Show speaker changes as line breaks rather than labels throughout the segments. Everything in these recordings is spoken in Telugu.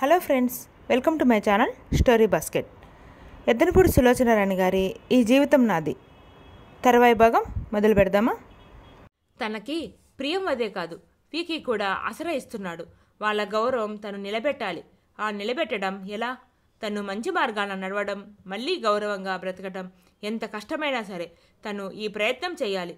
hello friends welcome to my channel story basket Yaddanapudi సులోచనారాయణ గారి ఈ జీవితం నాది తర్వాయి భాగం మొదలు పెడదామా తనకి ప్రియం అదే కాదు పీకి కూడా ఆశ్రయిస్తున్నాడు వాళ్ళ గౌరవం తను నిలబెట్టాలి ఆ నిలబెట్టడం ఎలా తను మంచి మార్గాన నడవడం మళ్ళీ గౌరవంగా బ్రతకడం ఎంత కష్టమైనా సరే తను ఈ ప్రయత్నం చేయాలి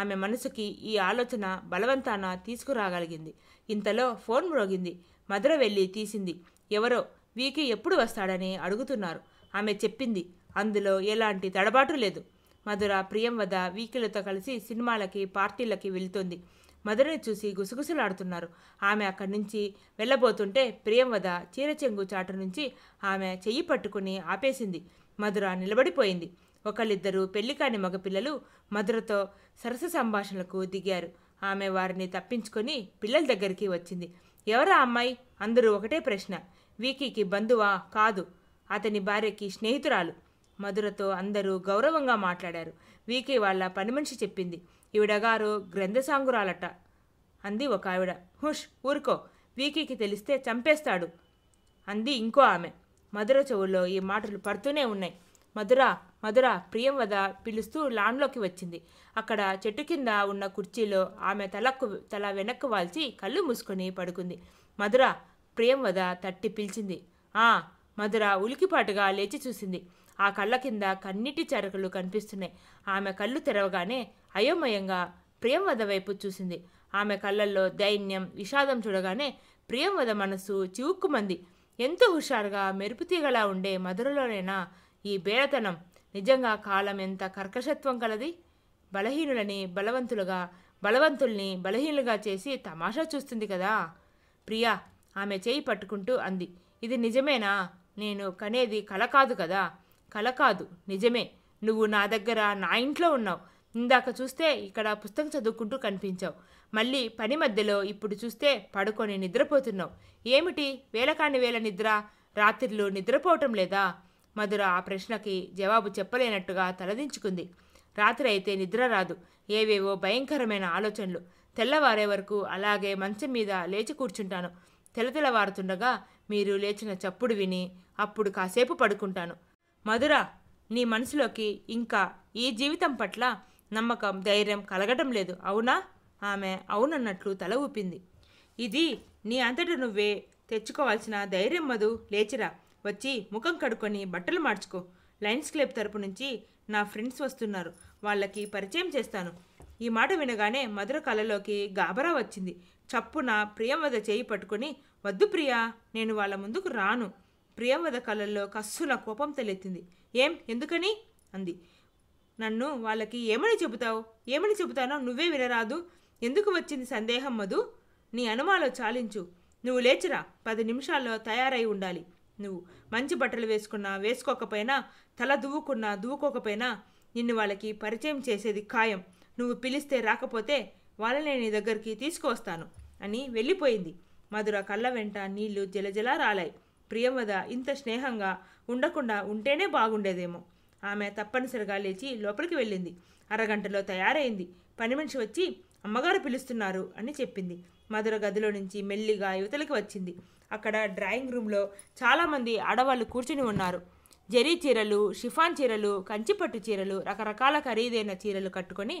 ఆమె మనసుకి ఈ ఆలోచన బలవంతాన తీసుకురాగలిగింది ఇంతలో ఫోన్ మ్రోగింది మధుర వెళ్ళి తీసింది ఎవరో వీకి ఎప్పుడు వస్తాడని అడుగుతున్నారు ఆమె చెప్పింది అందులో ఎలాంటి తడబాటు లేదు మధుర ప్రియం వద వీకిలతో కలిసి సినిమాలకి పార్టీలకి వెళ్తోంది మధురని చూసి గుసగుసలాడుతున్నారు ఆమె అక్కడి నుంచి వెళ్ళబోతుంటే చీర చీరచెంగు చాటు నుంచి ఆమె చెయ్యి పట్టుకుని ఆపేసింది మధుర నిలబడిపోయింది ఒకళ్ళిద్దరూ పెళ్లి కాని మగపిల్లలు మధురతో సరస సంభాషణలకు దిగారు ఆమె వారిని తప్పించుకొని పిల్లల దగ్గరికి వచ్చింది ఎవరా అమ్మాయి అందరూ ఒకటే ప్రశ్న వీకీకి బంధువా కాదు అతని భార్యకి స్నేహితురాలు మధురతో అందరూ గౌరవంగా మాట్లాడారు వీకీ వాళ్ళ పని మనిషి చెప్పింది ఈవిడగారు గ్రంథసాంగురాలట అంది ఒక ఆవిడ హుష్ ఊరుకో వీకీకి తెలిస్తే చంపేస్తాడు అంది ఇంకో ఆమె మధుర చెవుల్లో ఈ మాటలు పడుతూనే ఉన్నాయి మధుర మధుర ప్రియంవద పిలుస్తూ లాన్లోకి వచ్చింది అక్కడ చెట్టు కింద ఉన్న కుర్చీలో ఆమె తలకు తల వెనక్కు వాల్చి కళ్ళు మూసుకొని పడుకుంది మధుర ప్రియంవద తట్టి పిలిచింది ఆ మధుర ఉలికిపాటుగా లేచి చూసింది ఆ కళ్ళ కింద కన్నిటి చరకలు కనిపిస్తున్నాయి ఆమె కళ్ళు తెరవగానే అయోమయంగా వద వైపు చూసింది ఆమె కళ్ళల్లో దైన్యం విషాదం చూడగానే వద మనసు చివుక్కుమంది ఎంతో హుషారుగా మెరుపుతీగలా ఉండే మధురలోనైనా ఈ బేరతనం నిజంగా కాలం ఎంత కర్కశత్వం కలది బలహీనులని బలవంతులుగా బలవంతుల్ని బలహీనులుగా చేసి తమాషా చూస్తుంది కదా ప్రియా ఆమె చేయి పట్టుకుంటూ అంది ఇది నిజమేనా నేను కనేది కల కాదు కదా కల కాదు నిజమే నువ్వు నా దగ్గర నా ఇంట్లో ఉన్నావు ఇందాక చూస్తే ఇక్కడ పుస్తకం చదువుకుంటూ కనిపించావు మళ్ళీ పని మధ్యలో ఇప్పుడు చూస్తే పడుకొని నిద్రపోతున్నావు ఏమిటి వేలకాని వేల నిద్ర రాత్రిలో నిద్రపోవటం లేదా మధుర ఆ ప్రశ్నకి జవాబు చెప్పలేనట్టుగా తలదించుకుంది రాత్రి అయితే నిద్ర రాదు ఏవేవో భయంకరమైన ఆలోచనలు తెల్లవారే వరకు అలాగే మంచం మీద లేచి కూర్చుంటాను తెలతెలవారుతుండగా మీరు లేచిన చప్పుడు విని అప్పుడు కాసేపు పడుకుంటాను మధుర నీ మనసులోకి ఇంకా ఈ జీవితం పట్ల నమ్మకం ధైర్యం కలగటం లేదు అవునా ఆమె అవునన్నట్లు తల ఊపింది ఇది నీ అంతటి నువ్వే తెచ్చుకోవాల్సిన ధైర్యం మధు లేచిరా వచ్చి ముఖం కడుక్కొని బట్టలు మార్చుకో లయన్స్ క్లబ్ తరపు నుంచి నా ఫ్రెండ్స్ వస్తున్నారు వాళ్ళకి పరిచయం చేస్తాను ఈ మాట వినగానే మధుర కళలోకి గాబరా వచ్చింది చప్పున ప్రియంవద చేయి పట్టుకొని వద్దు ప్రియా నేను వాళ్ళ ముందుకు రాను ప్రియంవద కళల్లో కస్సున కోపం తలెత్తింది ఏం ఎందుకని అంది నన్ను వాళ్ళకి ఏమని చెబుతావు ఏమని చెబుతానో నువ్వే వినరాదు ఎందుకు వచ్చింది సందేహం మధు నీ అనుమాలో చాలించు నువ్వు లేచిరా పది నిమిషాల్లో తయారై ఉండాలి నువ్వు మంచి బట్టలు వేసుకున్నా వేసుకోకపోయినా తల దువ్వుకున్నా దువ్వుకోకపోయినా నిన్ను వాళ్ళకి పరిచయం చేసేది ఖాయం నువ్వు పిలిస్తే రాకపోతే వాళ్ళని నీ దగ్గరికి తీసుకువస్తాను అని వెళ్ళిపోయింది మధుర కళ్ళ వెంట నీళ్లు జలజలా రాలాయి ప్రియమద ఇంత స్నేహంగా ఉండకుండా ఉంటేనే బాగుండేదేమో ఆమె తప్పనిసరిగా లేచి లోపలికి వెళ్ళింది అరగంటలో తయారైంది పని మనిషి వచ్చి అమ్మగారు పిలుస్తున్నారు అని చెప్పింది మధుర గదిలో నుంచి మెల్లిగా యువతలకి వచ్చింది అక్కడ డ్రాయింగ్ రూమ్లో చాలామంది ఆడవాళ్ళు కూర్చుని ఉన్నారు జరీ చీరలు షిఫాన్ చీరలు కంచిపట్టు చీరలు రకరకాల ఖరీదైన చీరలు కట్టుకొని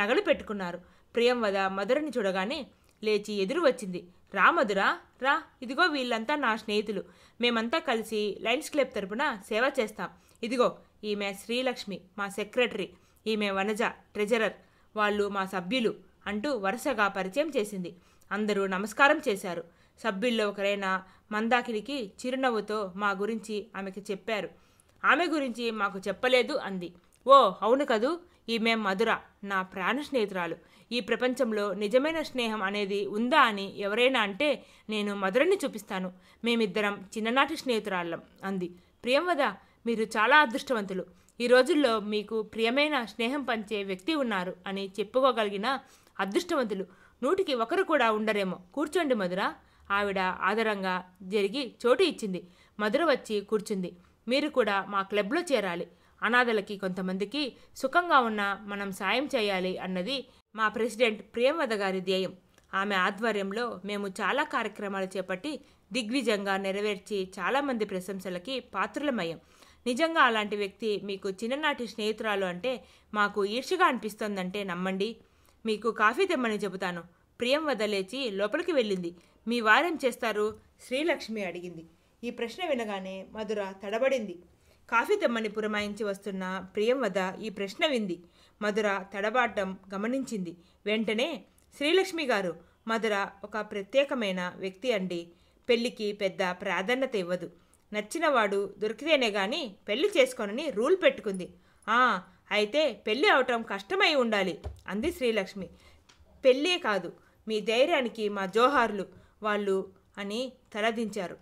నగలు పెట్టుకున్నారు ప్రియంవద మధురని చూడగానే లేచి ఎదురు వచ్చింది రా మధుర రా ఇదిగో వీళ్ళంతా నా స్నేహితులు మేమంతా కలిసి లైన్స్ క్లబ్ తరపున సేవ చేస్తాం ఇదిగో ఈమె శ్రీలక్ష్మి మా సెక్రటరీ ఈమె వనజ ట్రెజరర్ వాళ్ళు మా సభ్యులు అంటూ వరుసగా పరిచయం చేసింది అందరూ నమస్కారం చేశారు సభ్యుల్లో ఒకరైన మందాకినికి చిరునవ్వుతో మా గురించి ఆమెకి చెప్పారు ఆమె గురించి మాకు చెప్పలేదు అంది ఓ అవును కదూ ఈమె మధుర నా ప్రాణ స్నేహితురాలు ఈ ప్రపంచంలో నిజమైన స్నేహం అనేది ఉందా అని ఎవరైనా అంటే నేను మధురని చూపిస్తాను మేమిద్దరం చిన్ననాటి స్నేహితురాళ్ళం అంది ప్రియంవద మీరు చాలా అదృష్టవంతులు ఈ రోజుల్లో మీకు ప్రియమైన స్నేహం పంచే వ్యక్తి ఉన్నారు అని చెప్పుకోగలిగిన అదృష్టవంతులు నూటికి ఒకరు కూడా ఉండరేమో కూర్చోండి మధుర ఆవిడ ఆదరంగా జరిగి చోటు ఇచ్చింది మధుర వచ్చి కూర్చుంది మీరు కూడా మా క్లబ్లో చేరాలి అనాథలకి కొంతమందికి సుఖంగా ఉన్న మనం సాయం చేయాలి అన్నది మా ప్రెసిడెంట్ ప్రియంవద గారి ధ్యేయం ఆమె ఆధ్వర్యంలో మేము చాలా కార్యక్రమాలు చేపట్టి దిగ్విజంగా నెరవేర్చి చాలామంది ప్రశంసలకి పాత్రులమయ్యాం నిజంగా అలాంటి వ్యక్తి మీకు చిన్ననాటి స్నేహితురాలు అంటే మాకు ఈర్షగా అనిపిస్తోందంటే నమ్మండి మీకు కాఫీ తెమ్మని చెబుతాను ప్రియం వదలేచి లోపలికి వెళ్ళింది మీ వారేం చేస్తారు శ్రీలక్ష్మి అడిగింది ఈ ప్రశ్న వినగానే మధుర తడబడింది కాఫీ తెమ్మని పురమాయించి వస్తున్న ప్రియం వద ఈ ప్రశ్న వింది మధుర తడబాటం గమనించింది వెంటనే శ్రీలక్ష్మి గారు మధుర ఒక ప్రత్యేకమైన వ్యక్తి అండి పెళ్లికి పెద్ద ప్రాధాన్యత ఇవ్వదు నచ్చినవాడు దొరికితేనే గాని పెళ్లి చేసుకోనని రూల్ పెట్టుకుంది ఆ అయితే పెళ్ళి అవటం కష్టమై ఉండాలి అంది శ్రీలక్ష్మి పెళ్ళే కాదు మీ ధైర్యానికి మా జోహార్లు వాళ్ళు అని తలదించారు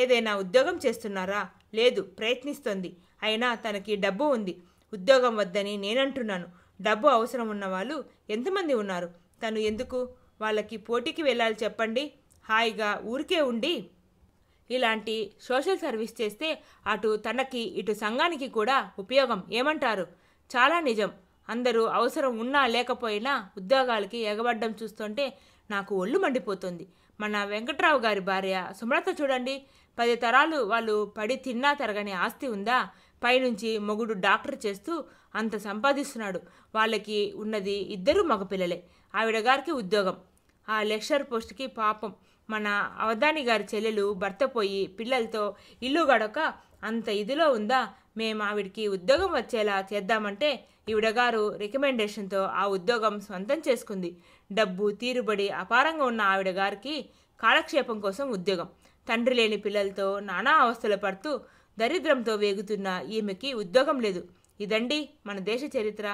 ఏదైనా ఉద్యోగం చేస్తున్నారా లేదు ప్రయత్నిస్తోంది అయినా తనకి డబ్బు ఉంది ఉద్యోగం వద్దని నేనంటున్నాను డబ్బు అవసరం ఉన్నవాళ్ళు ఎంతమంది ఉన్నారు తను ఎందుకు వాళ్ళకి పోటీకి వెళ్ళాలి చెప్పండి హాయిగా ఊరికే ఉండి ఇలాంటి సోషల్ సర్వీస్ చేస్తే అటు తనకి ఇటు సంఘానికి కూడా ఉపయోగం ఏమంటారు చాలా నిజం అందరూ అవసరం ఉన్నా లేకపోయినా ఉద్యోగాలకి ఎగబడ్డం చూస్తుంటే నాకు ఒళ్ళు మండిపోతుంది మన వెంకట్రావు గారి భార్య సుమలత చూడండి పది తరాలు వాళ్ళు పడి తిన్నా తరగని ఆస్తి ఉందా పైనుంచి మొగుడు డాక్టర్ చేస్తూ అంత సంపాదిస్తున్నాడు వాళ్ళకి ఉన్నది ఇద్దరు మగపిల్లలే ఆవిడ గారికి ఉద్యోగం ఆ లెక్చర్ పోస్ట్కి పాపం మన అవధాని గారి చెల్లెలు భర్త పోయి పిల్లలతో ఇల్లు గడక అంత ఇదిలో ఉందా మేము ఆవిడికి ఉద్యోగం వచ్చేలా చేద్దామంటే ఈవిడగారు రికమెండేషన్తో ఆ ఉద్యోగం సొంతం చేసుకుంది డబ్బు తీరుబడి అపారంగా ఉన్న ఆవిడ గారికి కాలక్షేపం కోసం ఉద్యోగం తండ్రి లేని పిల్లలతో నానా అవస్థలు పడుతూ దరిద్రంతో వేగుతున్న ఈమెకి ఉద్యోగం లేదు ఇదండి మన దేశ చరిత్ర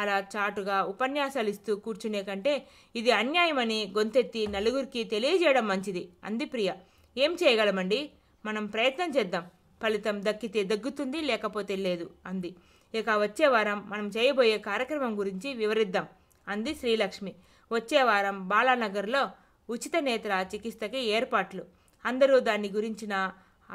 అలా చాటుగా ఉపన్యాసాలు ఇస్తూ కూర్చునే కంటే ఇది అన్యాయమని గొంతెత్తి నలుగురికి తెలియజేయడం మంచిది అంది ప్రియ ఏం చేయగలమండి మనం ప్రయత్నం చేద్దాం ఫలితం దక్కితే దగ్గుతుంది లేకపోతే లేదు అంది ఇక వచ్చే వారం మనం చేయబోయే కార్యక్రమం గురించి వివరిద్దాం అంది శ్రీలక్ష్మి వచ్చే వారం బాలానగర్లో ఉచిత నేత్ర చికిత్సకి ఏర్పాట్లు అందరూ దాన్ని గురించిన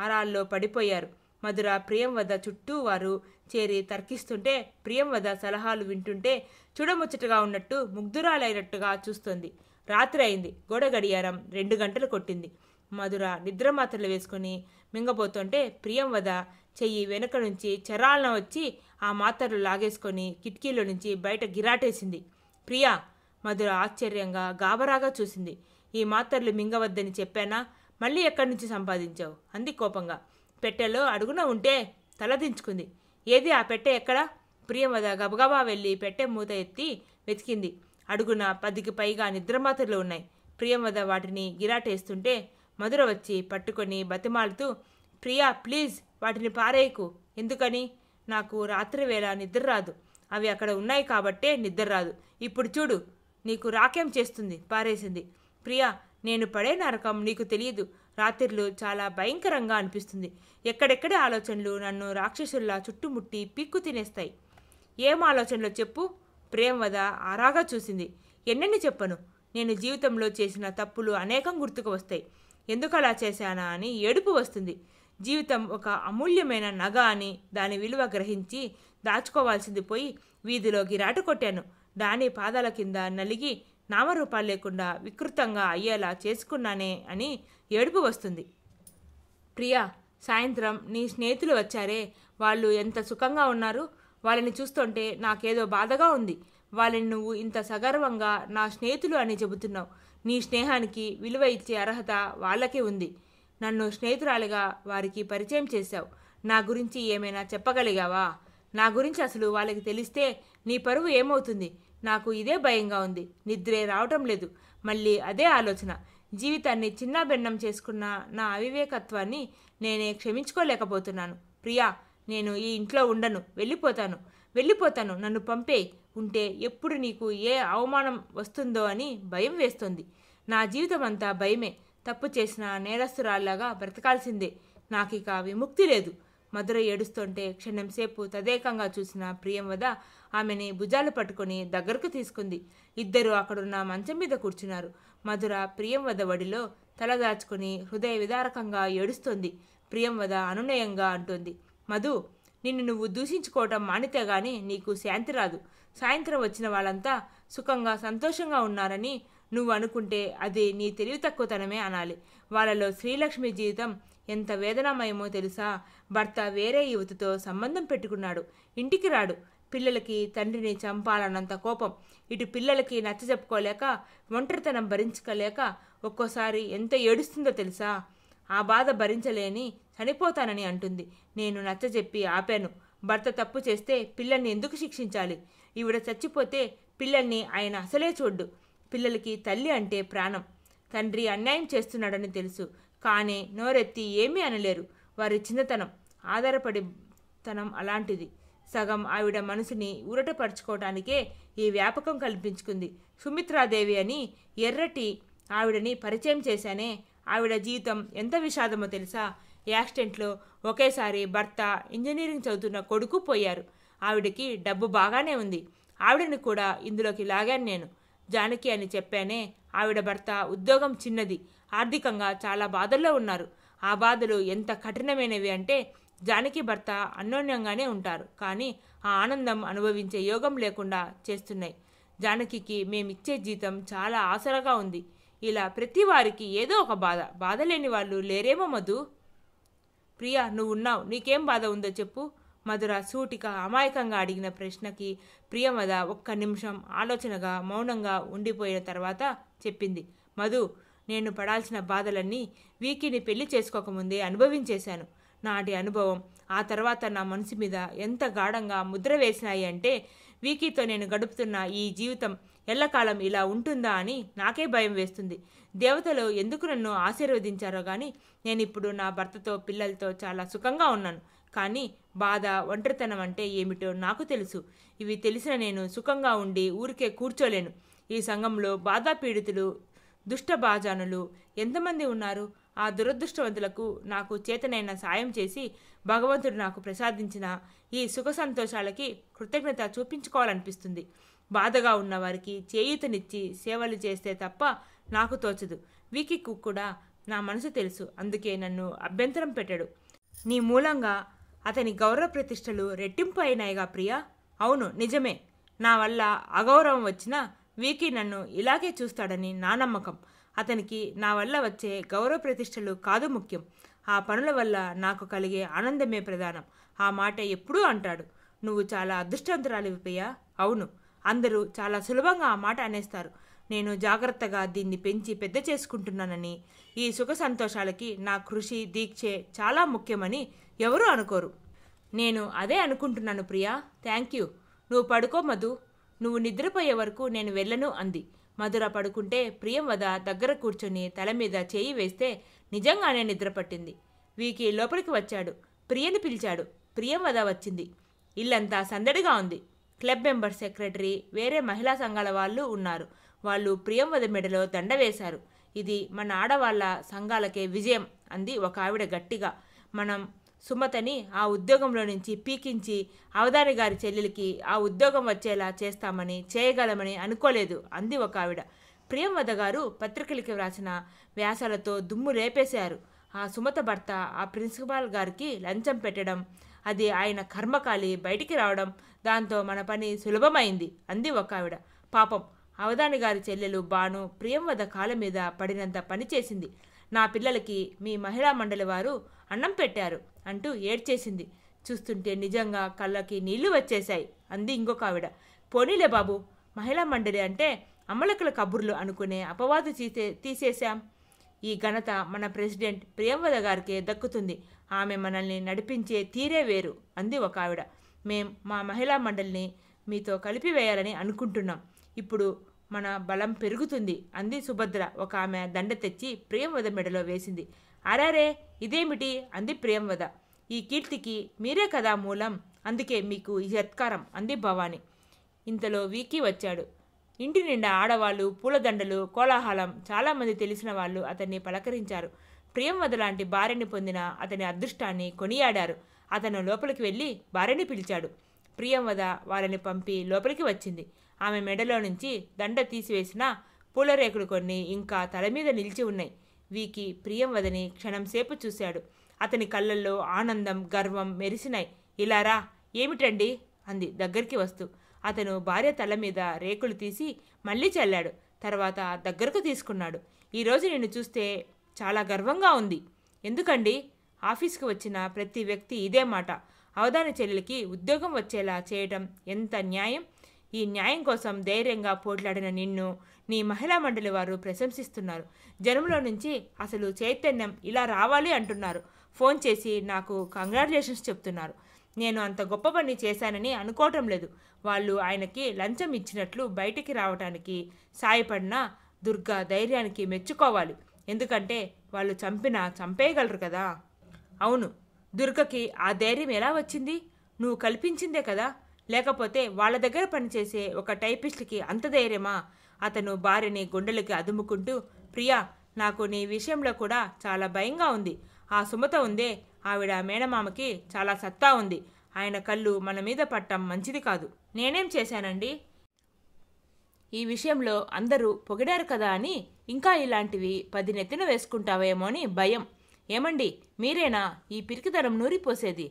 ఆరాల్లో పడిపోయారు మధుర ప్రియం వద్ద చుట్టూ వారు చేరి తర్కిస్తుంటే ప్రియం వద సలహాలు వింటుంటే చూడముచ్చటగా ఉన్నట్టు ముగ్ధురాలైనట్టుగా చూస్తోంది రాత్రి అయింది గోడ గడియారం రెండు గంటలు కొట్టింది మధుర నిద్ర మాత్రలు వేసుకుని మింగబోతుంటే ప్రియం వద చెయ్యి వెనుక నుంచి చరాలన వచ్చి ఆ మాతరు లాగేసుకొని కిటికీలో నుంచి బయట గిరాటేసింది ప్రియా మధుర ఆశ్చర్యంగా గాబరాగా చూసింది ఈ మాతర్లు మింగవద్దని చెప్పానా మళ్ళీ ఎక్కడి నుంచి సంపాదించావు అంది కోపంగా పెట్టెలో అడుగున ఉంటే తలదించుకుంది ఏది ఆ పెట్టె ఎక్కడా ప్రియంవద గబగబా వెళ్ళి పెట్టె మూత ఎత్తి వెతికింది అడుగున పదికి పైగా నిద్రమాతలు ఉన్నాయి ప్రియంవద వాటిని గిరాటేస్తుంటే మధుర వచ్చి పట్టుకొని బతిమాలుతూ ప్రియా ప్లీజ్ వాటిని పారేయకు ఎందుకని నాకు రాత్రి వేళ నిద్ర రాదు అవి అక్కడ ఉన్నాయి కాబట్టే నిద్ర రాదు ఇప్పుడు చూడు నీకు రాకేం చేస్తుంది పారేసింది ప్రియా నేను పడే నరకం నీకు తెలియదు రాత్రిలు చాలా భయంకరంగా అనిపిస్తుంది ఎక్కడెక్కడే ఆలోచనలు నన్ను రాక్షసుల్లా చుట్టుముట్టి పిక్కు తినేస్తాయి ఏం ఆలోచనలో చెప్పు ప్రేమవద ఆరాగా చూసింది ఎన్నెన్ని చెప్పను నేను జీవితంలో చేసిన తప్పులు అనేకం గుర్తుకు వస్తాయి ఎందుకు అలా చేశానా అని ఏడుపు వస్తుంది జీవితం ఒక అమూల్యమైన నగ అని దాని విలువ గ్రహించి దాచుకోవాల్సింది పోయి వీధిలోకి రాటు కొట్టాను దాని పాదాల కింద నలిగి నామరూపాలు లేకుండా వికృతంగా అయ్యేలా చేసుకున్నానే అని ఏడుపు వస్తుంది ప్రియా సాయంత్రం నీ స్నేహితులు వచ్చారే వాళ్ళు ఎంత సుఖంగా ఉన్నారు వాళ్ళని చూస్తుంటే నాకేదో బాధగా ఉంది వాళ్ళని నువ్వు ఇంత సగర్వంగా నా స్నేహితులు అని చెబుతున్నావు నీ స్నేహానికి విలువ ఇచ్చే అర్హత వాళ్ళకే ఉంది నన్ను స్నేహితురాలుగా వారికి పరిచయం చేశావు నా గురించి ఏమైనా చెప్పగలిగావా నా గురించి అసలు వాళ్ళకి తెలిస్తే నీ పరువు ఏమవుతుంది నాకు ఇదే భయంగా ఉంది నిద్రే రావటం లేదు మళ్ళీ అదే ఆలోచన జీవితాన్ని చిన్నాభిన్నం చేసుకున్న నా అవివేకత్వాన్ని నేనే క్షమించుకోలేకపోతున్నాను ప్రియా నేను ఈ ఇంట్లో ఉండను వెళ్ళిపోతాను వెళ్ళిపోతాను నన్ను పంపేయి ఉంటే ఎప్పుడు నీకు ఏ అవమానం వస్తుందో అని భయం వేస్తుంది నా జీవితం అంతా భయమే తప్పు చేసిన నేరస్తురాల్లాగా బ్రతకాల్సిందే నాకిక విముక్తి లేదు మధుర ఏడుస్తుంటే క్షణం సేపు తదేకంగా చూసిన ప్రియంవద ఆమెని భుజాలు పట్టుకుని దగ్గరకు తీసుకుంది ఇద్దరు అక్కడున్న మంచం మీద కూర్చున్నారు మధుర ప్రియంవద వడిలో తలదాచుకుని హృదయ విదారకంగా ఏడుస్తుంది ప్రియంవద అనునయంగా అంటుంది మధు నిన్ను నువ్వు దూషించుకోవటం మానితే గాని నీకు శాంతి రాదు సాయంత్రం వచ్చిన వాళ్ళంతా సుఖంగా సంతోషంగా ఉన్నారని నువ్వు అనుకుంటే అది నీ తెలివి తక్కువతనమే అనాలి వాళ్ళలో శ్రీలక్ష్మి జీవితం ఎంత వేదనామయమో తెలుసా భర్త వేరే యువతితో సంబంధం పెట్టుకున్నాడు ఇంటికి రాడు పిల్లలకి తండ్రిని చంపాలన్నంత కోపం ఇటు పిల్లలకి నచ్చ చెప్పుకోలేక ఒంటరితనం భరించుకోలేక ఒక్కోసారి ఎంత ఏడుస్తుందో తెలుసా ఆ బాధ భరించలేని చనిపోతానని అంటుంది నేను చెప్పి ఆపాను భర్త తప్పు చేస్తే పిల్లల్ని ఎందుకు శిక్షించాలి ఈవిడ చచ్చిపోతే పిల్లల్ని ఆయన అసలే చూడ్డు పిల్లలకి తల్లి అంటే ప్రాణం తండ్రి అన్యాయం చేస్తున్నాడని తెలుసు కానీ నోరెత్తి ఏమీ అనలేరు వారి చిన్నతనం ఆధారపడి తనం అలాంటిది సగం ఆవిడ మనసుని ఊరటపరుచుకోవటానికే ఈ వ్యాపకం కల్పించుకుంది సుమిత్రాదేవి అని ఎర్రటి ఆవిడని పరిచయం చేశానే ఆవిడ జీవితం ఎంత విషాదమో తెలుసా యాక్సిడెంట్లో ఒకేసారి భర్త ఇంజనీరింగ్ చదువుతున్న కొడుకు పోయారు ఆవిడకి డబ్బు బాగానే ఉంది ఆవిడని కూడా ఇందులోకి లాగాను నేను జానకి అని చెప్పానే ఆవిడ భర్త ఉద్యోగం చిన్నది ఆర్థికంగా చాలా బాధల్లో ఉన్నారు ఆ బాధలు ఎంత కఠినమైనవి అంటే జానకి భర్త అన్యోన్యంగానే ఉంటారు కానీ ఆ ఆనందం అనుభవించే యోగం లేకుండా చేస్తున్నాయి జానకి మేమిచ్చే జీతం చాలా ఆసరగా ఉంది ఇలా ప్రతి వారికి ఏదో ఒక బాధ బాధ లేని వాళ్ళు లేరేమో మధు ప్రియా నువ్వు ఉన్నావు నీకేం బాధ ఉందో చెప్పు మధుర సూటిక అమాయకంగా అడిగిన ప్రశ్నకి ప్రియమద ఒక్క నిమిషం ఆలోచనగా మౌనంగా ఉండిపోయిన తర్వాత చెప్పింది మధు నేను పడాల్సిన బాధలన్నీ వీకిని పెళ్లి చేసుకోకముందే అనుభవించేశాను నాటి అనుభవం ఆ తర్వాత నా మనసు మీద ఎంత గాఢంగా ముద్ర వేసినాయి అంటే వీకీతో నేను గడుపుతున్న ఈ జీవితం ఎల్లకాలం ఇలా ఉంటుందా అని నాకే భయం వేస్తుంది దేవతలు ఎందుకు నన్ను ఆశీర్వదించారో కానీ నేను ఇప్పుడు నా భర్తతో పిల్లలతో చాలా సుఖంగా ఉన్నాను కానీ బాధ ఒంటరితనం అంటే ఏమిటో నాకు తెలుసు ఇవి తెలిసిన నేను సుఖంగా ఉండి ఊరికే కూర్చోలేను ఈ సంఘంలో బాధాపీడితులు దుష్ట బాజానులు ఎంతమంది ఉన్నారు ఆ దురదృష్టవంతులకు నాకు చేతనైన సాయం చేసి భగవంతుడు నాకు ప్రసాదించిన ఈ సుఖ సంతోషాలకి కృతజ్ఞత చూపించుకోవాలనిపిస్తుంది బాధగా ఉన్నవారికి చేయూతనిచ్చి సేవలు చేస్తే తప్ప నాకు తోచదు వికీకు కూడా నా మనసు తెలుసు అందుకే నన్ను అభ్యంతరం పెట్టాడు నీ మూలంగా అతని గౌరవ ప్రతిష్టలు రెట్టింపు అయినాయిగా ప్రియా అవును నిజమే నా వల్ల అగౌరవం వచ్చినా వీకి నన్ను ఇలాగే చూస్తాడని నా నమ్మకం అతనికి నా వల్ల వచ్చే గౌరవ ప్రతిష్టలు కాదు ముఖ్యం ఆ పనుల వల్ల నాకు కలిగే ఆనందమే ప్రధానం ఆ మాట ఎప్పుడూ అంటాడు నువ్వు చాలా అదృష్టవంతురాలివి ప్రియా అవును అందరూ చాలా సులభంగా ఆ మాట అనేస్తారు నేను జాగ్రత్తగా దీన్ని పెంచి పెద్ద చేసుకుంటున్నానని ఈ సుఖ సంతోషాలకి నా కృషి దీక్షే చాలా ముఖ్యమని ఎవరూ అనుకోరు నేను అదే అనుకుంటున్నాను ప్రియా థ్యాంక్ యూ నువ్వు పడుకో మధు నువ్వు నిద్రపోయే వరకు నేను వెళ్ళను అంది మధుర పడుకుంటే ప్రియం వద దగ్గర కూర్చొని తల మీద చేయి వేస్తే నిజంగానే నిద్ర పట్టింది వీకి లోపలికి వచ్చాడు ప్రియని పిలిచాడు ప్రియం వద వచ్చింది ఇల్లంతా సందడిగా ఉంది క్లబ్ మెంబర్ సెక్రటరీ వేరే మహిళా సంఘాల వాళ్ళు ఉన్నారు వాళ్ళు ప్రియంవద మెడలో దండ వేశారు ఇది మన ఆడవాళ్ళ సంఘాలకే విజయం అంది ఒక ఆవిడ గట్టిగా మనం సుమతని ఆ ఉద్యోగంలో నుంచి పీకించి అవధాని గారి చెల్లెలికి ఆ ఉద్యోగం వచ్చేలా చేస్తామని చేయగలమని అనుకోలేదు అంది ఒక ఆవిడ ప్రియంవద గారు పత్రికలకి వ్రాసిన వ్యాసాలతో దుమ్ము రేపేశారు ఆ సుమత భర్త ఆ ప్రిన్సిపాల్ గారికి లంచం పెట్టడం అది ఆయన కర్మకాలి బయటికి రావడం దాంతో మన పని సులభమైంది అంది ఒక ఆవిడ పాపం అవధాని గారి చెల్లెలు బాను ప్రియంవద కాల మీద పడినంత పనిచేసింది నా పిల్లలకి మీ మహిళా మండలి వారు అన్నం పెట్టారు అంటూ ఏడ్చేసింది చూస్తుంటే నిజంగా కళ్ళకి నీళ్లు వచ్చేశాయి అంది ఇంకొక ఆవిడ పోనీలే బాబు మహిళా మండలి అంటే అమలకల కబుర్లు అనుకునే అపవాదు తీసే తీసేశాం ఈ ఘనత మన ప్రెసిడెంట్ ప్రియంవద గారికే దక్కుతుంది ఆమె మనల్ని నడిపించే తీరే వేరు అంది ఒక ఆవిడ మేం మా మహిళా మండలిని మీతో కలిపివేయాలని అనుకుంటున్నాం ఇప్పుడు మన బలం పెరుగుతుంది అంది సుభద్ర ఒక ఆమె దండ తెచ్చి ప్రియంవద మెడలో వేసింది అరారే ఇదేమిటి అంది ప్రియంవద ఈ కీర్తికి మీరే కదా మూలం అందుకే మీకు ఈ సత్కారం అంది భవాని ఇంతలో వీకి వచ్చాడు ఇంటి నిండా ఆడవాళ్ళు పూలదండలు కోలాహలం చాలామంది తెలిసిన వాళ్ళు అతన్ని పలకరించారు ప్రియంవద లాంటి భార్యని పొందిన అతని అదృష్టాన్ని కొనియాడారు అతను లోపలికి వెళ్ళి భార్యని పిలిచాడు ప్రియంవద వారిని పంపి లోపలికి వచ్చింది ఆమె మెడలో నుంచి దండ తీసివేసిన పూలరేకులు కొన్ని ఇంకా తల మీద నిలిచి ఉన్నాయి వీకి ప్రియంవదని క్షణంసేపు చూశాడు అతని కళ్ళల్లో ఆనందం గర్వం మెరిసినాయి ఇలారా ఏమిటండి అంది దగ్గరికి వస్తూ అతను భార్య తల మీద రేకులు తీసి మళ్ళీ చల్లాడు తర్వాత దగ్గరకు తీసుకున్నాడు ఈరోజు నిన్ను చూస్తే చాలా గర్వంగా ఉంది ఎందుకండి ఆఫీస్కి వచ్చిన ప్రతి వ్యక్తి ఇదే మాట అవధాన చెల్లెలకి ఉద్యోగం వచ్చేలా చేయటం ఎంత న్యాయం ఈ న్యాయం కోసం ధైర్యంగా పోట్లాడిన నిన్ను నీ మహిళా మండలి వారు ప్రశంసిస్తున్నారు జనములో నుంచి అసలు చైతన్యం ఇలా రావాలి అంటున్నారు ఫోన్ చేసి నాకు కంగ్రాచులేషన్స్ చెప్తున్నారు నేను అంత గొప్ప పని చేశానని అనుకోవటం లేదు వాళ్ళు ఆయనకి లంచం ఇచ్చినట్లు బయటికి రావటానికి సాయపడిన దుర్గా ధైర్యానికి మెచ్చుకోవాలి ఎందుకంటే వాళ్ళు చంపినా చంపేయగలరు కదా అవును దుర్గకి ఆ ధైర్యం ఎలా వచ్చింది నువ్వు కల్పించిందే కదా లేకపోతే వాళ్ళ దగ్గర పనిచేసే ఒక టైపిస్ట్కి అంత ధైర్యమా అతను భార్యని గుండెలకి అదుముకుంటూ ప్రియా నాకు నీ విషయంలో కూడా చాలా భయంగా ఉంది ఆ సుమత ఉందే ఆవిడ మేనమామకి చాలా సత్తా ఉంది ఆయన కళ్ళు మన మీద పట్టం మంచిది కాదు నేనేం చేశానండి ఈ విషయంలో అందరూ పొగిడారు కదా అని ఇంకా ఇలాంటివి పది నెత్తిన వేసుకుంటావేమో అని భయం ఏమండి మీరేనా ఈ పిరికితనం నూరిపోసేది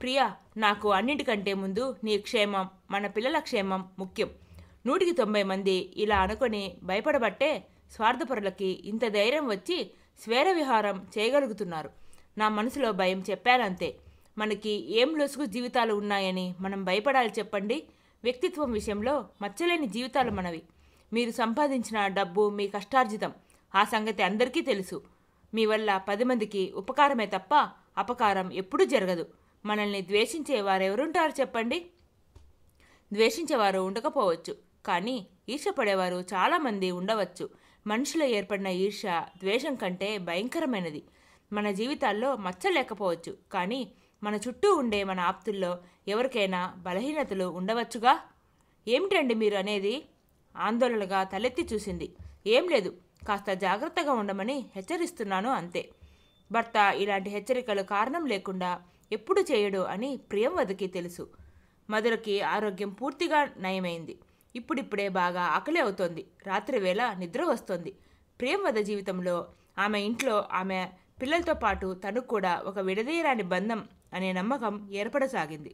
ప్రియా నాకు అన్నిటికంటే ముందు నీ క్షేమం మన పిల్లల క్షేమం ముఖ్యం నూటికి తొంభై మంది ఇలా అనుకొని భయపడబట్టే స్వార్థపరులకి ఇంత ధైర్యం వచ్చి స్వేర విహారం చేయగలుగుతున్నారు నా మనసులో భయం చెప్పానంతే మనకి ఏం లొసుగు జీవితాలు ఉన్నాయని మనం భయపడాలి చెప్పండి వ్యక్తిత్వం విషయంలో మచ్చలేని జీవితాలు మనవి మీరు సంపాదించిన డబ్బు మీ కష్టార్జితం ఆ సంగతి అందరికీ తెలుసు మీ వల్ల పది మందికి ఉపకారమే తప్ప అపకారం ఎప్పుడూ జరగదు మనల్ని ద్వేషించే వారెవరుంటారు చెప్పండి ద్వేషించేవారు ఉండకపోవచ్చు కానీ ఈర్షపడేవారు చాలామంది ఉండవచ్చు మనుషులో ఏర్పడిన ఈర్ష ద్వేషం కంటే భయంకరమైనది మన జీవితాల్లో మచ్చలేకపోవచ్చు కానీ మన చుట్టూ ఉండే మన ఆప్తుల్లో ఎవరికైనా బలహీనతలు ఉండవచ్చుగా ఏమిటండి మీరు అనేది ఆందోళనగా తలెత్తి చూసింది ఏం లేదు కాస్త జాగ్రత్తగా ఉండమని హెచ్చరిస్తున్నాను అంతే భర్త ఇలాంటి హెచ్చరికలు కారణం లేకుండా ఎప్పుడు చేయడు అని వదకి తెలుసు మధురకి ఆరోగ్యం పూర్తిగా నయమైంది ఇప్పుడిప్పుడే బాగా ఆకలి అవుతోంది రాత్రివేళ నిద్ర వస్తోంది ప్రియంవద జీవితంలో ఆమె ఇంట్లో ఆమె పిల్లలతో పాటు తను కూడా ఒక విడదీయరాని బంధం అనే నమ్మకం ఏర్పడసాగింది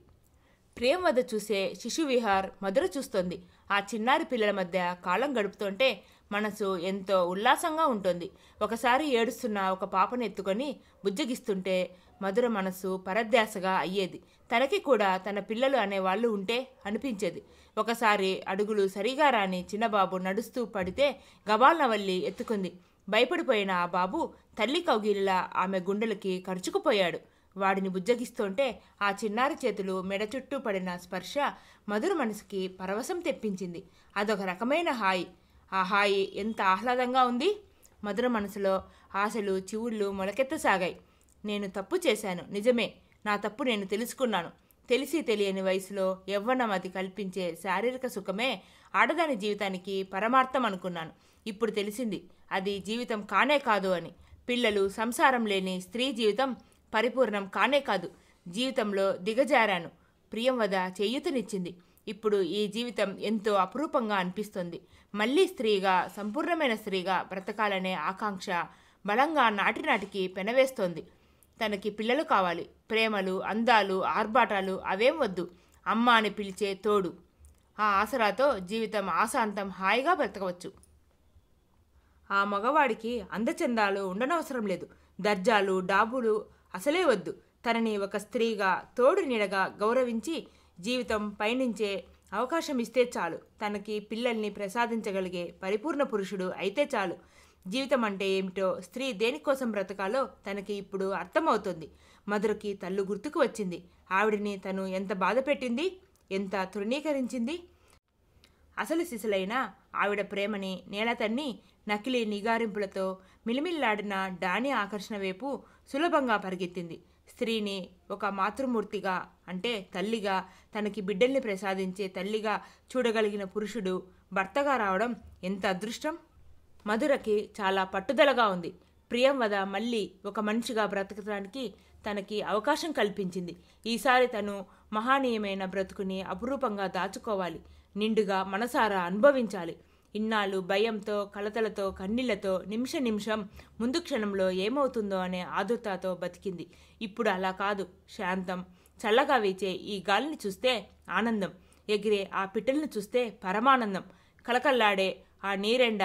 ప్రేమ్ వద్ద చూసే శిశువిహార్ మధుర చూస్తోంది ఆ చిన్నారి పిల్లల మధ్య కాలం గడుపుతుంటే మనసు ఎంతో ఉల్లాసంగా ఉంటుంది ఒకసారి ఏడుస్తున్న ఒక పాపను ఎత్తుకొని బుజ్జగిస్తుంటే మధుర మనసు పరధ్యాసగా అయ్యేది తనకి కూడా తన పిల్లలు అనేవాళ్ళు ఉంటే అనిపించేది ఒకసారి అడుగులు సరిగా రాని చిన్నబాబు నడుస్తూ పడితే గబాల్న వల్లి ఎత్తుకుంది భయపడిపోయిన ఆ బాబు తల్లి కౌగిలిలా ఆమె గుండెలకి ఖర్చుకుపోయాడు వాడిని బుజ్జగిస్తుంటే ఆ చిన్నారి చేతులు మెడ చుట్టూ పడిన స్పర్శ మధుర మనసుకి పరవశం తెప్పించింది అదొక రకమైన హాయి ఆ హాయి ఎంత ఆహ్లాదంగా ఉంది మధుర మనసులో ఆశలు చివుళ్ళు మొలకెత్తసాగాయి నేను తప్పు చేశాను నిజమే నా తప్పు నేను తెలుసుకున్నాను తెలిసి తెలియని వయసులో యవ్వనం అది కల్పించే శారీరక సుఖమే ఆడదాని జీవితానికి పరమార్థం అనుకున్నాను ఇప్పుడు తెలిసింది అది జీవితం కానే కాదు అని పిల్లలు సంసారం లేని స్త్రీ జీవితం పరిపూర్ణం కానే కాదు జీవితంలో దిగజారాను ప్రియం వద చేయూతనిచ్చింది ఇప్పుడు ఈ జీవితం ఎంతో అపురూపంగా అనిపిస్తుంది మళ్ళీ స్త్రీగా సంపూర్ణమైన స్త్రీగా బ్రతకాలనే ఆకాంక్ష బలంగా నాటినాటికి పెనవేస్తోంది తనకి పిల్లలు కావాలి ప్రేమలు అందాలు ఆర్భాటాలు అవేం వద్దు అమ్మ అని పిలిచే తోడు ఆ ఆసరాతో జీవితం ఆశాంతం హాయిగా బ్రతకవచ్చు ఆ మగవాడికి అందచందాలు ఉండనవసరం లేదు దర్జాలు డాబులు అసలే వద్దు తనని ఒక స్త్రీగా తోడు నీడగా గౌరవించి జీవితం పయనించే అవకాశం ఇస్తే చాలు తనకి పిల్లల్ని ప్రసాదించగలిగే పరిపూర్ణ పురుషుడు అయితే చాలు జీవితం అంటే ఏమిటో స్త్రీ దేనికోసం బ్రతకాలో తనకి ఇప్పుడు అర్థమవుతుంది మధురకి తల్లు గుర్తుకు వచ్చింది ఆవిడని తను ఎంత బాధ పెట్టింది ఎంత తృణీకరించింది అసలు శిశులైన ఆవిడ ప్రేమని నేలతన్ని నకిలీ నిగారింపులతో మిలిమిల్లాడిన డాని ఆకర్షణ వైపు సులభంగా పరిగెత్తింది స్త్రీని ఒక మాతృమూర్తిగా అంటే తల్లిగా తనకి బిడ్డల్ని ప్రసాదించే తల్లిగా చూడగలిగిన పురుషుడు భర్తగా రావడం ఎంత అదృష్టం మధురకి చాలా పట్టుదలగా ఉంది ప్రియంవద మళ్ళీ ఒక మనిషిగా బ్రతకడానికి తనకి అవకాశం కల్పించింది ఈసారి తను మహానీయమైన బ్రతుకుని అపురూపంగా దాచుకోవాలి నిండుగా మనసారా అనుభవించాలి ఇన్నాళ్ళు భయంతో కలతలతో కన్నీళ్లతో నిమిష నిమిషం ముందు క్షణంలో ఏమవుతుందో అనే ఆదుర్తతో బతికింది ఇప్పుడు అలా కాదు శాంతం చల్లగా వీచే ఈ గాలిని చూస్తే ఆనందం ఎగిరే ఆ పిట్టలను చూస్తే పరమానందం కలకల్లాడే ఆ నీరెండ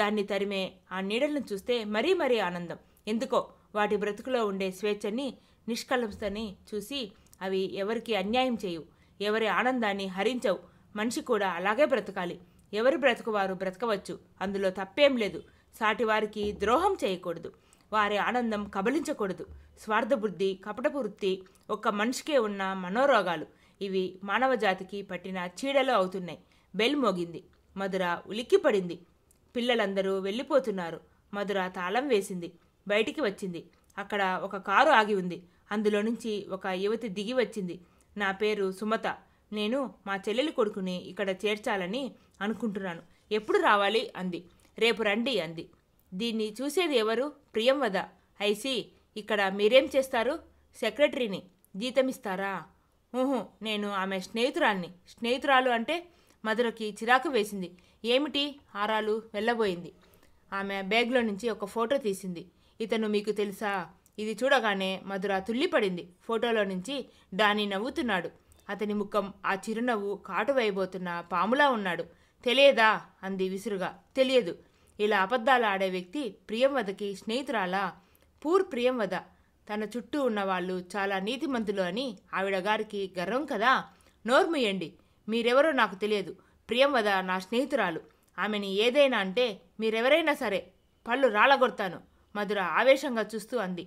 దాన్ని తరిమే ఆ నీడలను చూస్తే మరీ మరీ ఆనందం ఎందుకో వాటి బ్రతుకులో ఉండే స్వేచ్ఛని నిష్కలంసని చూసి అవి ఎవరికి అన్యాయం చేయవు ఎవరి ఆనందాన్ని హరించవు మనిషి కూడా అలాగే బ్రతకాలి ఎవరు బ్రతుకు వారు బ్రతకవచ్చు అందులో తప్పేం లేదు సాటివారికి ద్రోహం చేయకూడదు వారి ఆనందం కబలించకూడదు స్వార్థబుద్ధి కపటపు వృత్తి ఒక్క మనిషికే ఉన్న మనోరోగాలు ఇవి మానవ జాతికి పట్టిన చీడలు అవుతున్నాయి బెల్ మోగింది మధుర ఉలిక్కిపడింది పిల్లలందరూ వెళ్ళిపోతున్నారు మధుర తాళం వేసింది బయటికి వచ్చింది అక్కడ ఒక కారు ఆగి ఉంది అందులో నుంచి ఒక యువతి దిగి వచ్చింది నా పేరు సుమత నేను మా చెల్లెలి కొడుకుని ఇక్కడ చేర్చాలని అనుకుంటున్నాను ఎప్పుడు రావాలి అంది రేపు రండి అంది దీన్ని చూసేది ఎవరు ప్రియం వద ఐసి ఇక్కడ మీరేం చేస్తారు సెక్రటరీని జీతమిస్తారా ఊహు నేను ఆమె స్నేహితురాల్ని స్నేహితురాలు అంటే మధురకి చిరాకు వేసింది ఏమిటి ఆరాలు వెళ్ళబోయింది ఆమె బ్యాగ్లో నుంచి ఒక ఫోటో తీసింది ఇతను మీకు తెలుసా ఇది చూడగానే మధుర తుల్లిపడింది ఫోటోలో నుంచి డానీ నవ్వుతున్నాడు అతని ముఖం ఆ చిరునవ్వు కాటు పాములా ఉన్నాడు తెలియదా అంది విసురుగా తెలియదు ఇలా అబద్ధాలు ఆడే వ్యక్తి ప్రియంవదకి స్నేహితురాలా పూర్ ప్రియంవద తన చుట్టూ ఉన్నవాళ్ళు చాలా నీతిమంతులు అని ఆవిడ గారికి గర్వం కదా నోర్ముయండి మీరెవరో నాకు తెలియదు ప్రియంవద నా స్నేహితురాలు ఆమెని ఏదైనా అంటే మీరెవరైనా సరే పళ్ళు రాళ్ళగొడతాను మధుర ఆవేశంగా చూస్తూ అంది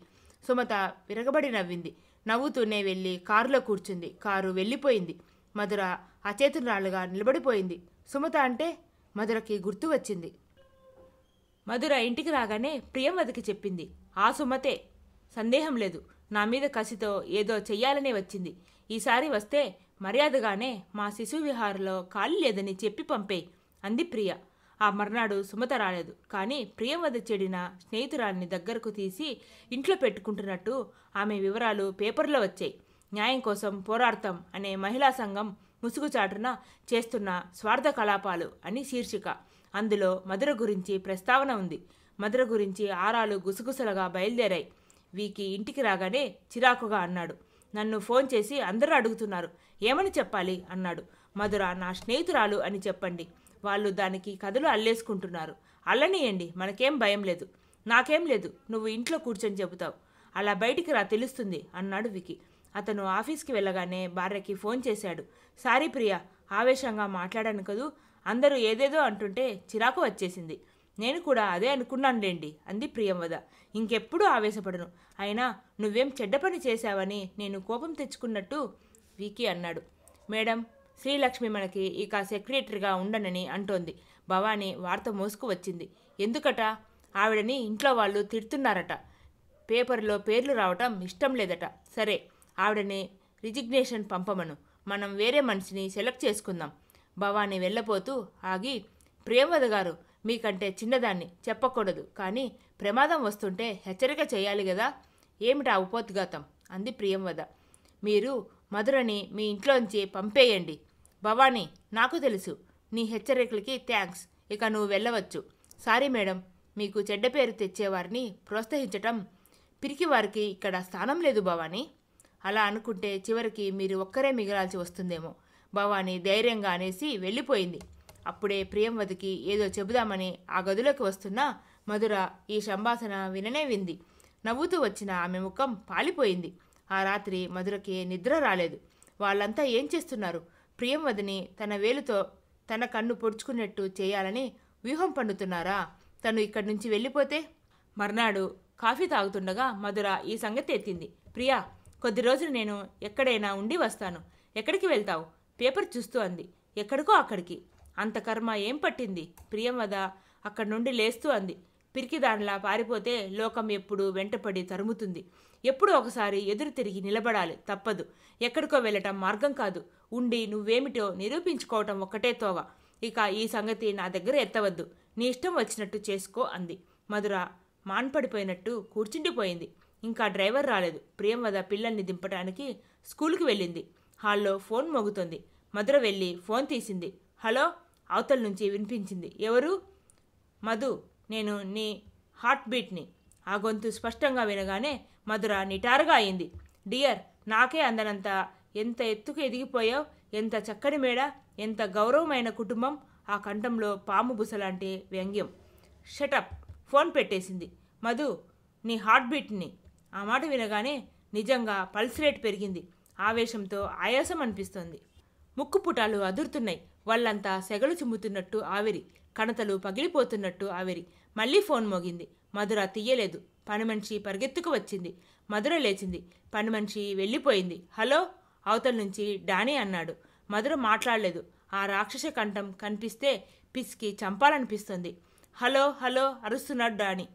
సుమత విరగబడి నవ్వింది నవ్వుతూనే వెళ్ళి కారులో కూర్చుంది కారు వెళ్ళిపోయింది మధుర అచేతురాలుగా నిలబడిపోయింది సుమత అంటే మధురకి గుర్తు వచ్చింది మధుర ఇంటికి రాగానే ప్రియంవదకి చెప్పింది ఆ సుమతే సందేహం లేదు నా మీద కసితో ఏదో చెయ్యాలనే వచ్చింది ఈసారి వస్తే మర్యాదగానే మా శిశు విహారలో ఖాళీ లేదని చెప్పి పంపే అంది ప్రియ ఆ మర్నాడు సుమత రాలేదు కానీ ప్రియంవద చెడిన స్నేహితురాలిని దగ్గరకు తీసి ఇంట్లో పెట్టుకుంటున్నట్టు ఆమె వివరాలు పేపర్లో వచ్చాయి న్యాయం కోసం పోరాడతాం అనే మహిళా సంఘం ముసుగుచాటున చేస్తున్న స్వార్థ కలాపాలు అని శీర్షిక అందులో మధుర గురించి ప్రస్తావన ఉంది మధుర గురించి ఆరాలు గుసగుసలుగా బయలుదేరాయి వీకి ఇంటికి రాగానే చిరాకుగా అన్నాడు నన్ను ఫోన్ చేసి అందరూ అడుగుతున్నారు ఏమని చెప్పాలి అన్నాడు మధుర నా స్నేహితురాలు అని చెప్పండి వాళ్ళు దానికి కథలు అల్లేసుకుంటున్నారు అల్లనీయండి మనకేం భయం లేదు నాకేం లేదు నువ్వు ఇంట్లో కూర్చొని చెబుతావు అలా బయటికి రా తెలుస్తుంది అన్నాడు వికి అతను ఆఫీస్కి వెళ్ళగానే భార్యకి ఫోన్ చేశాడు సారీ ప్రియ ఆవేశంగా మాట్లాడాను కదూ అందరూ ఏదేదో అంటుంటే చిరాకు వచ్చేసింది నేను కూడా అదే అనుకున్నానులేండి అంది ప్రియంవద ఇంకెప్పుడూ ఆవేశపడను అయినా నువ్వేం చెడ్డ పని చేశావని నేను కోపం తెచ్చుకున్నట్టు వీకి అన్నాడు మేడం శ్రీలక్ష్మి మనకి ఇక సెక్రటరీగా ఉండనని అంటోంది భవానీ వార్త మోసుకు వచ్చింది ఎందుకట ఆవిడని ఇంట్లో వాళ్ళు తిడుతున్నారట పేపర్లో పేర్లు రావటం ఇష్టం లేదట సరే ఆవిడనే రిజిగ్నేషన్ పంపమను మనం వేరే మనిషిని సెలెక్ట్ చేసుకుందాం భవానీ వెళ్ళబోతూ ఆగి ప్రేమద గారు మీకంటే చిన్నదాన్ని చెప్పకూడదు కానీ ప్రమాదం వస్తుంటే హెచ్చరిక చేయాలి కదా ఏమిటా ఉపోద్ఘాతం అంది ప్రియంవద మీరు మధురని మీ ఇంట్లోంచి పంపేయండి భవానీ నాకు తెలుసు నీ హెచ్చరికలకి థ్యాంక్స్ ఇక నువ్వు వెళ్ళవచ్చు సారీ మేడం మీకు చెడ్డ పేరు తెచ్చేవారిని ప్రోత్సహించటం పిరికి వారికి ఇక్కడ స్థానం లేదు భవానీ అలా అనుకుంటే చివరికి మీరు ఒక్కరే మిగలాల్సి వస్తుందేమో భవానీ ధైర్యంగా అనేసి వెళ్ళిపోయింది అప్పుడే ప్రియంవతికి ఏదో చెబుదామని ఆ గదిలోకి వస్తున్న మధుర ఈ సంభాషణ విననే వింది నవ్వుతూ వచ్చిన ఆమె ముఖం పాలిపోయింది ఆ రాత్రి మధురకి నిద్ర రాలేదు వాళ్ళంతా ఏం చేస్తున్నారు ప్రియంవదిని తన వేలుతో తన కన్ను పొడుచుకున్నట్టు చేయాలని వ్యూహం పండుతున్నారా తను ఇక్కడి నుంచి వెళ్ళిపోతే మర్నాడు కాఫీ తాగుతుండగా మధుర ఈ సంగతి ఎత్తింది ప్రియా కొద్ది రోజులు నేను ఎక్కడైనా ఉండి వస్తాను ఎక్కడికి వెళ్తావు పేపర్ చూస్తూ అంది ఎక్కడికో అక్కడికి అంత కర్మ ఏం పట్టింది ప్రియంవద అక్కడి నుండి లేస్తూ అంది పిరికిదానిలా పారిపోతే లోకం ఎప్పుడు వెంటపడి తరుముతుంది ఎప్పుడు ఒకసారి ఎదురు తిరిగి నిలబడాలి తప్పదు ఎక్కడికో వెళ్ళటం మార్గం కాదు ఉండి నువ్వేమిటో నిరూపించుకోవటం ఒక్కటే తోవ ఇక ఈ సంగతి నా దగ్గర ఎత్తవద్దు నీ ఇష్టం వచ్చినట్టు చేసుకో అంది మధుర మాన్పడిపోయినట్టు కూర్చుండిపోయింది ఇంకా డ్రైవర్ రాలేదు ప్రియంవద పిల్లల్ని దింపడానికి స్కూల్కి వెళ్ళింది హాల్లో ఫోన్ మోగుతుంది మధుర వెళ్ళి ఫోన్ తీసింది హలో అవతల నుంచి వినిపించింది ఎవరు మధు నేను నీ హార్ట్ బీట్ని ఆ గొంతు స్పష్టంగా వినగానే మధుర నిటారుగా అయింది డియర్ నాకే అందనంత ఎంత ఎత్తుకు ఎదిగిపోయావు ఎంత చక్కని మేడ ఎంత గౌరవమైన కుటుంబం ఆ కంఠంలో పాము బుసలాంటి వ్యంగ్యం షటప్ ఫోన్ పెట్టేసింది మధు నీ హార్ట్ బీట్ని ఆ మాట వినగానే నిజంగా పల్స్ రేట్ పెరిగింది ఆవేశంతో ఆయాసం అనిపిస్తోంది ముక్కు పుటాలు అదురుతున్నాయి వాళ్ళంతా సెగలు చిమ్ముతున్నట్టు ఆవిరి కణతలు పగిలిపోతున్నట్టు ఆవిరి మళ్ళీ ఫోన్ మోగింది మధుర తీయలేదు పని మనిషి పరిగెత్తుకు వచ్చింది మధుర లేచింది పని మనిషి వెళ్ళిపోయింది హలో అవతల నుంచి డానీ అన్నాడు మధుర మాట్లాడలేదు ఆ రాక్షస కంఠం కనిపిస్తే పిసికి చంపాలనిపిస్తుంది హలో హలో అరుస్తున్నాడు డానీ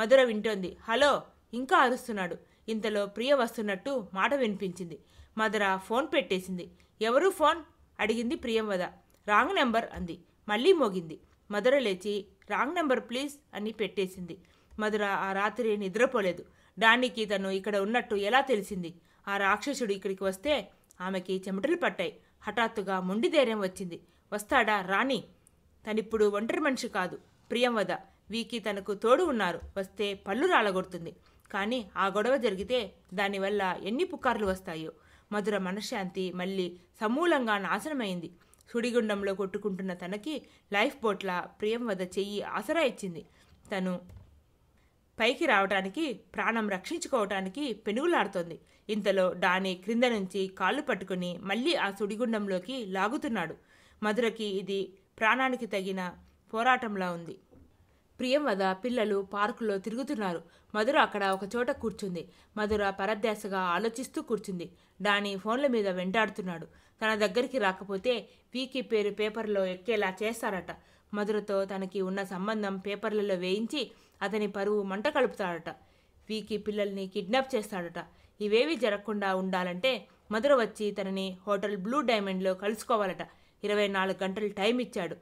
మధుర వింటోంది హలో ఇంకా అరుస్తున్నాడు ఇంతలో ప్రియ వస్తున్నట్టు మాట వినిపించింది మధుర ఫోన్ పెట్టేసింది ఎవరు ఫోన్ అడిగింది ప్రియంవద రాంగ్ నెంబర్ అంది మళ్ళీ మోగింది మధుర లేచి రాంగ్ నెంబర్ ప్లీజ్ అని పెట్టేసింది మధుర ఆ రాత్రి నిద్రపోలేదు డానీకి తను ఇక్కడ ఉన్నట్టు ఎలా తెలిసింది ఆ రాక్షసుడు ఇక్కడికి వస్తే ఆమెకి చెమటలు పట్టాయి హఠాత్తుగా మొండి ధైర్యం వచ్చింది వస్తాడా రాణి తనిప్పుడు ఒంటరి మనిషి కాదు ప్రియంవద వీకి తనకు తోడు ఉన్నారు వస్తే పళ్ళు రాలగొడుతుంది కానీ ఆ గొడవ జరిగితే దానివల్ల ఎన్ని పుకార్లు వస్తాయో మధుర మనశ్శాంతి మళ్ళీ సమూలంగా నాశనమైంది సుడిగుండంలో కొట్టుకుంటున్న తనకి లైఫ్ బోట్ల ప్రియం వద్ద చెయ్యి ఆసరా ఇచ్చింది తను పైకి రావటానికి ప్రాణం రక్షించుకోవటానికి పెనుగులాడుతోంది ఇంతలో డాని క్రింద నుంచి కాళ్ళు పట్టుకుని మళ్ళీ ఆ సుడిగుండంలోకి లాగుతున్నాడు మధురకి ఇది ప్రాణానికి తగిన పోరాటంలా ఉంది ప్రియంవద పిల్లలు పార్కులో తిరుగుతున్నారు మధుర అక్కడ ఒక చోట కూర్చుంది మధుర పరదేశగా ఆలోచిస్తూ కూర్చుంది డాని ఫోన్ల మీద వెంటాడుతున్నాడు తన దగ్గరికి రాకపోతే వీకి పేరు పేపర్లో ఎక్కేలా చేస్తారట మధురతో తనకి ఉన్న సంబంధం పేపర్లలో వేయించి అతని పరువు మంట కలుపుతాడట వీకి పిల్లల్ని కిడ్నాప్ చేస్తాడట ఇవేవి జరగకుండా ఉండాలంటే మధుర వచ్చి తనని హోటల్ బ్లూ డైమండ్లో కలుసుకోవాలట ఇరవై నాలుగు గంటలు టైం ఇచ్చాడు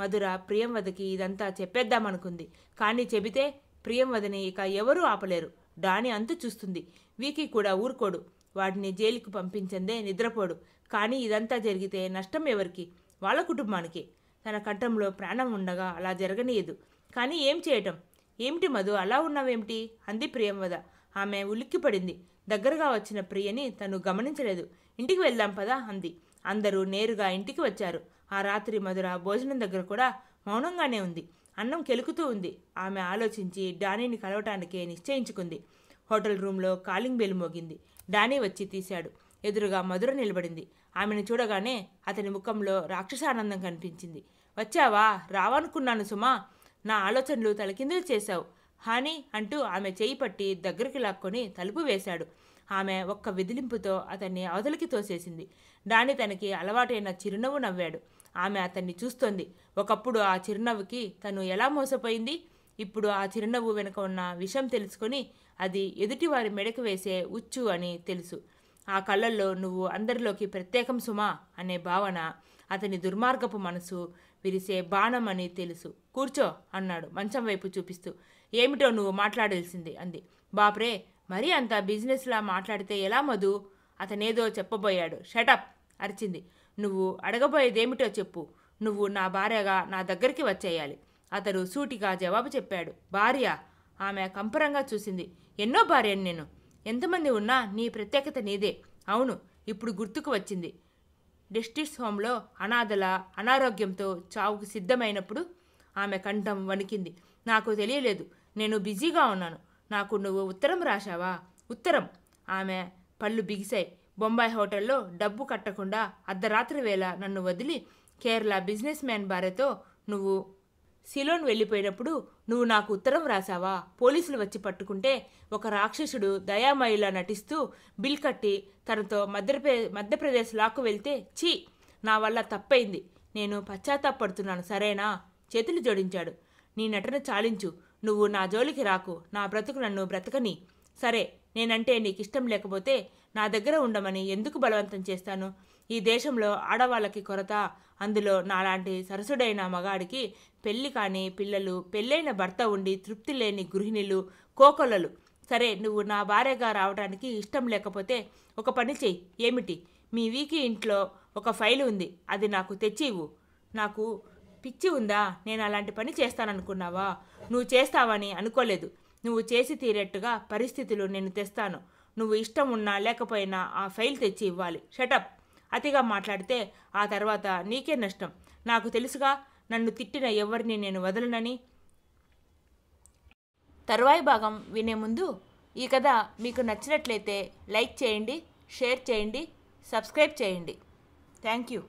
మధుర ప్రియంవదకి ఇదంతా చెప్పేద్దామనుకుంది కానీ చెబితే ప్రియంవదని ఇక ఎవరూ ఆపలేరు డాని అంతు చూస్తుంది వీకి కూడా ఊరుకోడు వాడిని జైలుకు పంపించందే నిద్రపోడు కానీ ఇదంతా జరిగితే నష్టం ఎవరికి వాళ్ళ కుటుంబానికి తన కంఠంలో ప్రాణం ఉండగా అలా జరగనీయదు కానీ ఏం చేయటం ఏమిటి మధు అలా ఉన్నావేమిటి అంది ప్రియంవద ఆమె ఉలిక్కిపడింది దగ్గరగా వచ్చిన ప్రియని తను గమనించలేదు ఇంటికి వెళ్దాం పదా అంది అందరూ నేరుగా ఇంటికి వచ్చారు ఆ రాత్రి మధుర భోజనం దగ్గర కూడా మౌనంగానే ఉంది అన్నం కెలుకుతూ ఉంది ఆమె ఆలోచించి డానీని కలవటానికే నిశ్చయించుకుంది హోటల్ రూమ్లో కాలింగ్ బెల్ మోగింది డానీ వచ్చి తీశాడు ఎదురుగా మధుర నిలబడింది ఆమెను చూడగానే అతని ముఖంలో రాక్షసానందం కనిపించింది వచ్చావా రావనుకున్నాను సుమా నా ఆలోచనలు తలకిందులు చేశావు హాని అంటూ ఆమె చేయి పట్టి దగ్గరికి లాక్కొని తలుపు వేశాడు ఆమె ఒక్క విదిలింపుతో అతన్ని అవతలికి తోసేసింది దాని తనకి అలవాటైన చిరునవ్వు నవ్వాడు ఆమె అతన్ని చూస్తోంది ఒకప్పుడు ఆ చిరునవ్వుకి తను ఎలా మోసపోయింది ఇప్పుడు ఆ చిరునవ్వు వెనుక ఉన్న విషం తెలుసుకొని అది ఎదుటివారి మెడకు వేసే ఉచ్చు అని తెలుసు ఆ కళ్ళల్లో నువ్వు అందరిలోకి ప్రత్యేకం సుమా అనే భావన అతని దుర్మార్గపు మనసు విరిసే బాణం అని తెలుసు కూర్చో అన్నాడు మంచం వైపు చూపిస్తూ ఏమిటో నువ్వు మాట్లాడాల్సింది అంది బాప్రే మరీ అంత బిజినెస్లా మాట్లాడితే ఎలా మధు అతనేదో చెప్పబోయాడు షటప్ అరిచింది నువ్వు అడగబోయేదేమిటో చెప్పు నువ్వు నా భార్యగా నా దగ్గరికి వచ్చేయాలి అతడు సూటిగా జవాబు చెప్పాడు భార్య ఆమె కంపరంగా చూసింది ఎన్నో భార్యను నేను ఎంతమంది ఉన్నా నీ ప్రత్యేకత నీదే అవును ఇప్పుడు గుర్తుకు వచ్చింది డిస్టిస్ హోంలో అనాథల అనారోగ్యంతో చావుకు సిద్ధమైనప్పుడు ఆమె కంఠం వణికింది నాకు తెలియలేదు నేను బిజీగా ఉన్నాను నాకు నువ్వు ఉత్తరం రాశావా ఉత్తరం ఆమె పళ్ళు బిగిశాయి బొంబాయి హోటల్లో డబ్బు కట్టకుండా అర్ధరాత్రి వేళ నన్ను వదిలి కేరళ బిజినెస్ మ్యాన్ భార్యతో నువ్వు సిలోన్ వెళ్ళిపోయినప్పుడు నువ్వు నాకు ఉత్తరం రాసావా పోలీసులు వచ్చి పట్టుకుంటే ఒక రాక్షసుడు దయామయిలా నటిస్తూ బిల్ కట్టి తనతో మధ్యప్రదే మధ్యప్రదేశ్ లాక్కు వెళ్తే చీ నా వల్ల తప్పైంది నేను పశ్చాత్తాపడుతున్నాను సరేనా చేతులు జోడించాడు నీ నటన చాలించు నువ్వు నా జోలికి రాకు నా బ్రతుకు నన్ను బ్రతకని సరే నేనంటే నీకు ఇష్టం లేకపోతే నా దగ్గర ఉండమని ఎందుకు బలవంతం చేస్తాను ఈ దేశంలో ఆడవాళ్ళకి కొరత అందులో నాలాంటి సరసుడైన మగాడికి పెళ్లి కాని పిల్లలు పెళ్ళైన భర్త ఉండి తృప్తి లేని గృహిణులు కోకొలలు సరే నువ్వు నా భార్యగా రావడానికి ఇష్టం లేకపోతే ఒక పని చెయ్యి ఏమిటి మీ వీకి ఇంట్లో ఒక ఫైల్ ఉంది అది నాకు తెచ్చి ఇవ్వు నాకు పిచ్చి ఉందా నేను అలాంటి పని చేస్తాననుకున్నావా నువ్వు చేస్తావని అనుకోలేదు నువ్వు చేసి తీరేట్టుగా పరిస్థితులు నేను తెస్తాను నువ్వు ఇష్టం ఉన్నా లేకపోయినా ఆ ఫైల్ తెచ్చి ఇవ్వాలి షటప్ అతిగా మాట్లాడితే ఆ తర్వాత నీకే నష్టం నాకు తెలుసుగా నన్ను తిట్టిన ఎవరిని నేను వదలనని తరువాయి భాగం వినే ముందు ఈ కథ మీకు నచ్చినట్లయితే లైక్ చేయండి షేర్ చేయండి సబ్స్క్రైబ్ చేయండి థ్యాంక్ యూ